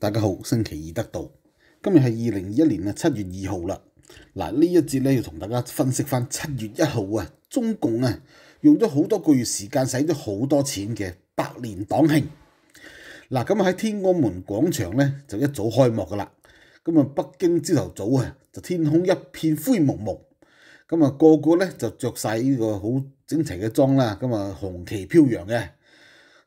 大家好，星期二得到，今日系二零二一年啊七月二号啦。嗱呢一节咧要同大家分析翻七月一号啊中共啊用咗好多个月时间，使咗好多钱嘅百年党庆。嗱咁喺天安门广场咧就一早开幕噶啦。咁啊北京朝头早啊就天空一片灰蒙蒙，咁啊个个咧就着晒呢个好整齐嘅装啦，咁啊红旗飘扬嘅。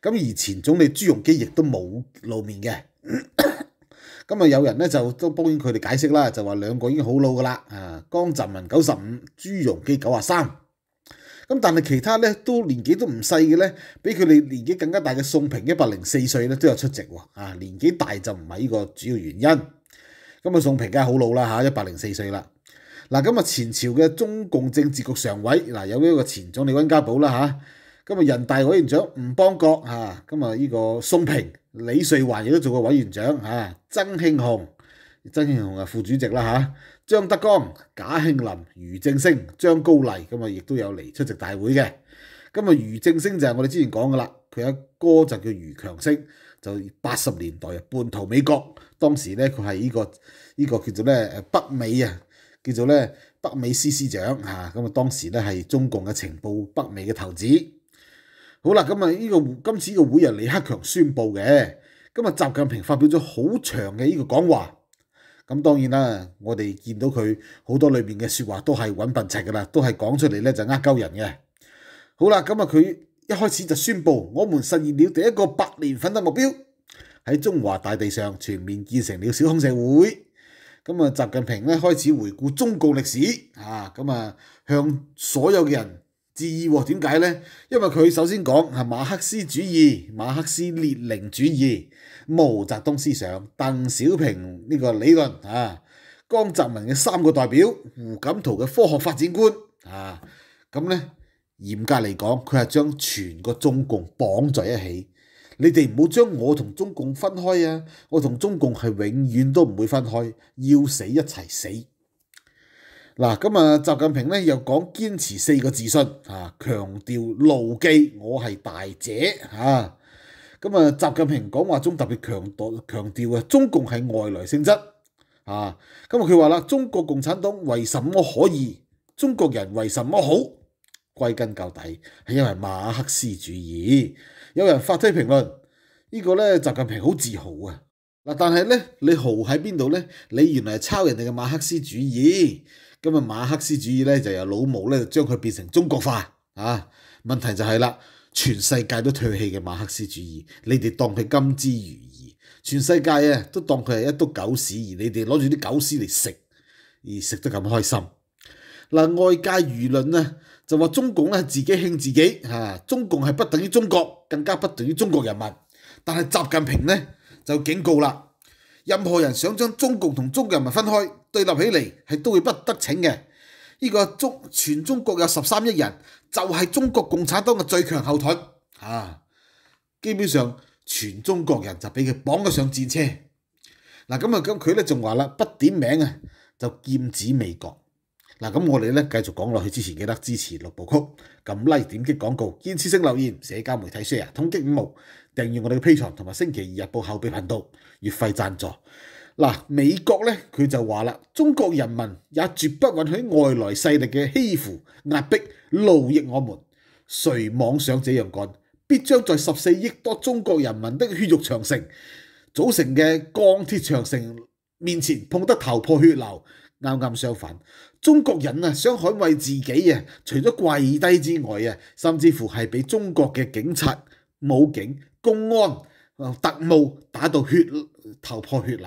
咁而前总理朱镕基亦都冇露面嘅，咁啊有人咧就都帮佢哋解释啦，就话两个已经好老噶啦，啊江泽民九十五，朱镕基九啊三，咁但系其他咧都年纪都唔细嘅咧，比佢哋年纪更加大嘅宋平一百零四岁咧都有出席，啊年纪大就唔系呢个主要原因，咁啊宋平梗系好老啦吓，一百零四岁啦，嗱咁啊前朝嘅中共政治局常委嗱有呢个前总理温家宝啦吓。今日人大委員長吳邦國啊，今日呢個宋平、李瑞环亦都做过委員長吓，曾慶红、曾慶红啊副主席啦吓，張德江、贾慶林、余正昇、張高麗咁啊，亦都有嚟出席大會嘅。咁啊，余正昇就係我哋之前講噶啦，佢阿哥就叫余強昇，就八十年代啊，途美國。當時咧，佢係呢個呢个叫做咧北美啊，叫做咧北美司司長吓，咁啊，當時咧係中共嘅情報北美嘅头子。好啦，咁啊，呢個今次呢個會啊，李克強宣佈嘅。今日習近平發表咗好長嘅呢個講話。咁當然啦，我哋見到佢好多裏面嘅说話都係揾笨柒噶啦，都係講出嚟咧就呃鳩人嘅。好啦，咁啊佢一開始就宣佈，我们實現了第一個百年奮鬥目標，喺中華大地上全面建成了小康社会。咁啊，習近平咧開始回顧中國歷史，啊，咁啊向所有嘅人。字点解咧？因为佢首先讲系马克思主义、马克思列宁主义、毛泽东思想、邓小平呢个理论啊，江泽民嘅三个代表、胡锦涛嘅科学发展观啊，咁咧严格嚟讲，佢系将全个中共绑在一起。你哋唔好将我同中共分开啊！我同中共系永远都唔会分开，要死一齐死。嗱，咁啊，習近平咧又講堅持四個自信，啊，強調牢記我係大姐，啊，咁啊，習近平講話中特別強度強調啊，中共係外來性質，啊，咁啊，佢話啦，中國共產黨為什麼可以？中國人為什麼好？歸根究底係因為馬克思主義。有人發推評論，呢個咧習近平好自豪啊，嗱，但係咧你豪喺邊度咧？你原來係抄人哋嘅馬克思主義。今日馬克思主義咧就由老毛咧就將佢變成中國化啊！問題就係啦，全世界都唾棄嘅馬克思主義，你哋當佢金枝如意，全世界啊都當佢係一篤狗屎，而你哋攞住啲狗屎嚟食，而食得咁開心。嗱，外界輿論呢就話中共咧自己慶自己中共係不等於中國，更加不等於中國人民。但係習近平咧就警告啦，任何人想將中共同中國人民分開。对立起嚟系都会不得逞嘅，呢个中全中国有十三亿人，就系中国共产党嘅最强后盾啊！基本上全中国人就俾佢绑咗上战车。嗱，咁啊咁佢咧仲话啦，不点名啊，就剑指美国。嗱，咁我哋咧继续讲落去之前，记得支持六部曲，咁 e 点击广告，坚持性留言，社交媒体 share，统擊五毛，订阅我哋嘅 P 床同埋星期二日报后备频道，月费赞助。嗱，美國咧佢就話啦，中國人民也絕不允許外來勢力嘅欺負壓迫奴役我們。誰妄想這樣幹，必將在十四億多中國人民的血肉長城組成嘅鋼鐵長城面前碰得頭破血流。啱啱相反，中國人啊想捍衞自己啊，除咗跪低之外啊，甚至乎係俾中國嘅警察、武警、公安、特務打到血頭破血流。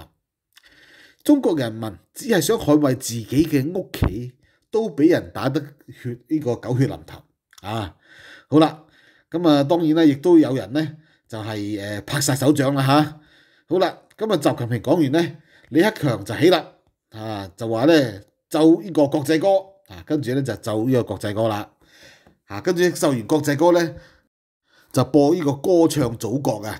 中國人民只係想捍卫自己嘅屋企，都俾人打得血呢個狗血淋頭啊！好啦，咁啊當然啦，亦都有人咧就係誒拍晒手掌啦吓，好啦，咁啊，習近平講完咧，李克強就起啦啊，就話咧奏呢個國際歌啊，跟住咧就奏呢個國際歌啦啊，跟住奏完國際歌咧就播呢個歌唱祖國啊！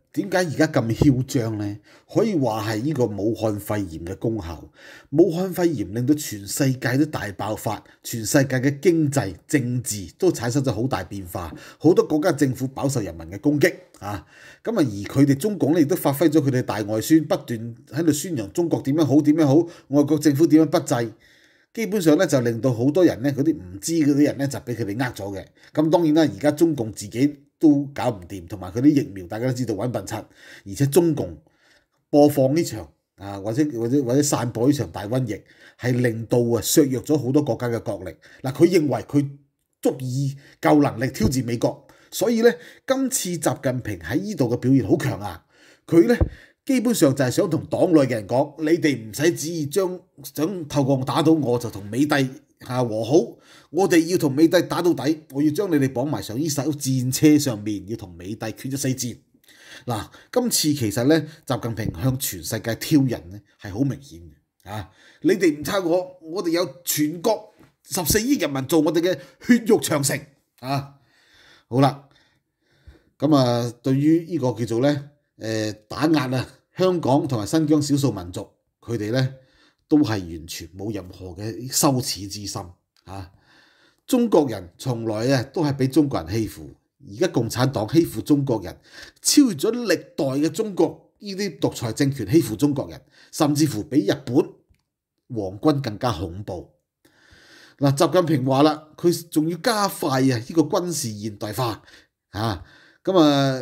点解而家咁嚣张呢？可以话系呢个武汉肺炎嘅功效。武汉肺炎令到全世界都大爆发，全世界嘅经济、政治都产生咗好大变化，好多国家政府饱受人民嘅攻击啊！咁啊，而佢哋中共咧亦都发挥咗佢哋大外宣，不断喺度宣扬中国点样好，点样好，外国政府点样不济，基本上咧就令到好多人咧嗰啲唔知嗰啲人咧就俾佢哋呃咗嘅。咁当然啦，而家中共自己。都搞唔掂，同埋佢啲疫苗大家都知道揾笨柒，而且中共播放呢場啊，或者或者或者散播呢場大瘟疫，係令到啊削弱咗好多國家嘅國力。嗱，佢認為佢足以夠能力挑戰美國，所以咧今次習近平喺呢度嘅表現好強啊！佢咧基本上就係想同黨內嘅人講，你哋唔使旨意將想透過打倒我就同美帝。和好，我哋要同美帝打到底，我要将你哋绑埋上呢艘戰車上面，要同美帝决一死战。嗱，今次其實呢，習近平向全世界挑人呢係好明顯嘅。啊，你哋唔差我，我哋有全國十四億人民做我哋嘅血肉長城。啊，好啦，咁啊，對於呢個叫做呢，诶打壓啊香港同埋新疆少數民族，佢哋呢都係完全冇任何嘅羞恥之心，啊！中國人從來啊都係俾中國人欺負，而家共產黨欺負中國人，超越咗歷代嘅中國呢啲獨裁政權欺負中國人，甚至乎比日本皇軍更加恐怖。嗱，習近平話啦，佢仲要加快啊呢個軍事現代化，啊咁啊，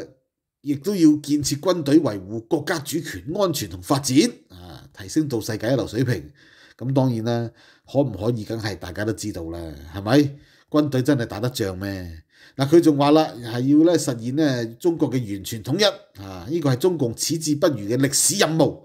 亦都要建設軍隊維護國家主權、安全同發展啊。提升到世界一流水平，咁當然啦，可唔可以梗係大家都知道啦，係咪？軍隊真係打得仗咩？嗱，佢仲話啦，係要咧實現咧中國嘅完全統一，啊，呢個係中共矢志不渝嘅歷史任務。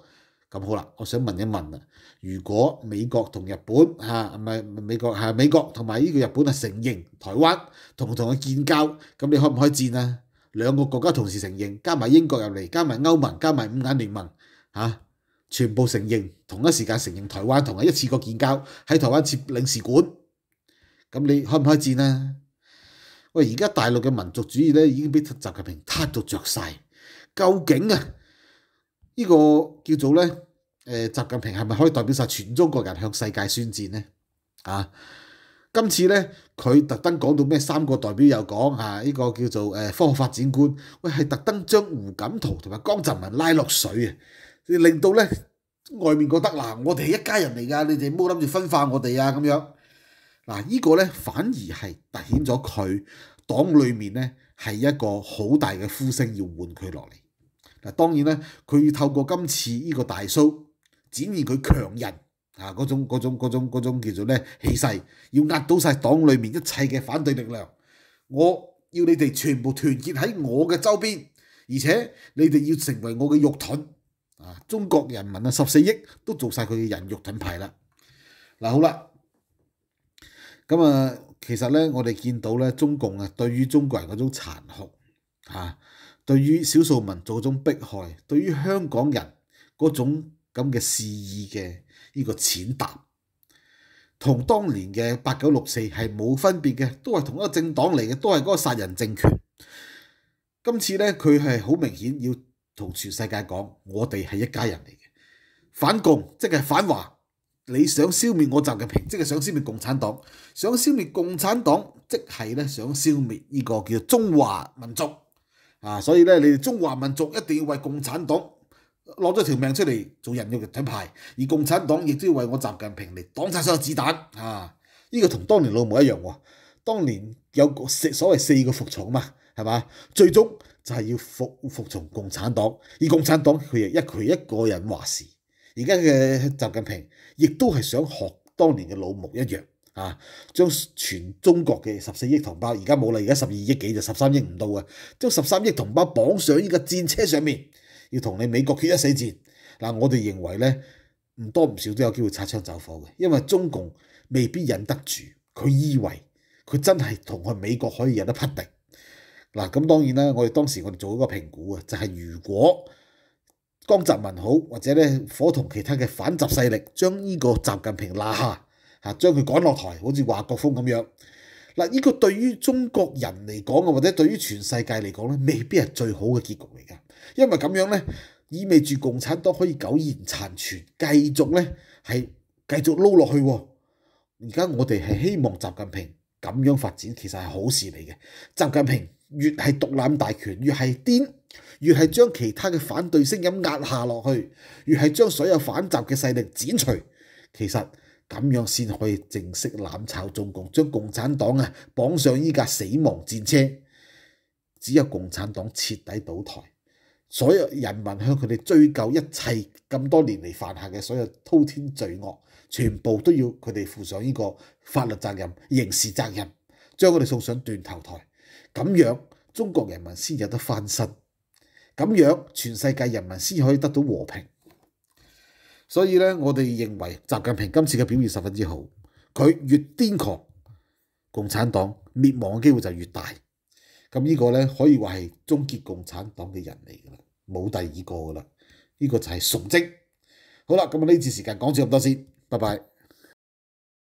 咁好啦，我想問一問啦，如果美國同日本嚇唔係美國嚇美國同埋呢個日本啊承認台灣同唔同佢建交，咁你可唔以戰啊？兩個國家同時承認，加埋英國入嚟，加埋歐盟，加埋五眼聯盟，嚇？全部承認，同一時間承認台灣，同埋一次過建交喺台灣設領事館。咁你開唔開戰啊？喂，而家大陸嘅民族主義咧已經俾習近平攤到著曬。究竟啊，呢個叫做咧，誒習近平係咪可以代表曬全中國人向世界宣戰咧？啊，今次咧佢特登講到咩三個代表又講啊，呢個叫做誒科學發展觀，喂係特登將胡錦濤同埋江澤民拉落水啊！令到咧外面覺得嗱，我哋係一家人嚟㗎，你哋唔好諗住分化我哋啊咁樣嗱。依個咧反而係凸顯咗佢黨裏面咧係一個好大嘅呼聲要換佢落嚟嗱。當然咧，佢要透過今次依個大叔展現佢強人啊嗰種嗰種嗰種嗰種叫做咧氣勢，要壓倒曬黨裏面一切嘅反對力量。我要你哋全部團結喺我嘅周邊，而且你哋要成為我嘅肉盾。啊！中国人民啊，十四亿都做晒佢嘅人肉盾牌啦。嗱，好啦，咁啊，其实咧，我哋见到咧，中共啊，对于中国人嗰种残酷，吓，对于少数民族嗰种迫害，对于香港人嗰种咁嘅示意嘅呢个浅踏。同当年嘅八九六四系冇分别嘅，都系同一个政党嚟嘅，都系嗰个杀人政权。今次咧，佢系好明显要。同全世界講，我哋係一家人嚟嘅。反共即係反華，你想消滅我習近平，即係想消滅共產黨。想消滅共產黨，即係咧想消滅呢個叫中華民族。啊，所以咧，你哋中華民族一定要為共產黨攞咗條命出嚟做人肉嘅盾牌，而共產黨亦都要為我習近平嚟擋晒所有子彈。啊，呢個同當年老母一樣喎。當年有四所謂四個服从嘛，係嘛？最終。就係要服服從共產黨，而共產黨佢亦一佢一個人話事。而家嘅習近平亦都係想學當年嘅老毛一樣，啊，將全中國嘅十四億同胞，而家冇啦，而家十二億幾就十三億唔到啊，將十三億同胞綁上呢個戰車上面，要同你美國決一死戰。嗱，我哋認為咧，唔多唔少都有機會擦槍走火嘅，因為中共未必忍得住，佢以為佢真係同佢美國可以有得匹敵。嗱，咁當然啦，我哋當時我哋做一個評估啊，就係如果江澤民好，或者咧，伙同其他嘅反習勢力，將呢個習近平拿下，嚇將佢趕落台，好似華國鋒咁樣，嗱，呢個對於中國人嚟講啊，或者對於全世界嚟講咧，未必係最好嘅結局嚟噶，因為咁樣咧，意味住共產黨可以苟延殘存，繼續咧係繼續撈落去。而家我哋係希望習近平咁樣發展，其實係好事嚟嘅，習近平。越係獨攬大權，越係癲，越係將其他嘅反對聲音壓下落去，越係將所有反習嘅勢力剪除。其實咁樣先可以正式攬炒中共，將共產黨啊綁上依架死亡戰車。只有共產黨徹底倒台，所有人民向佢哋追究一切咁多年嚟犯下嘅所有滔天罪惡，全部都要佢哋負上呢個法律責任、刑事責任，將佢哋送上斷頭台。咁樣中國人民先有得翻身，咁樣全世界人民先可以得到和平。所以咧，我哋認為習近平今次嘅表現十分之好。佢越癫狂，共產黨滅亡嘅機會就越大。咁呢個咧可以話係終結共產黨嘅人嚟噶啦，冇第二個噶啦。呢個就係崇祯。好啦，咁啊呢次時間講住咁多先，拜拜。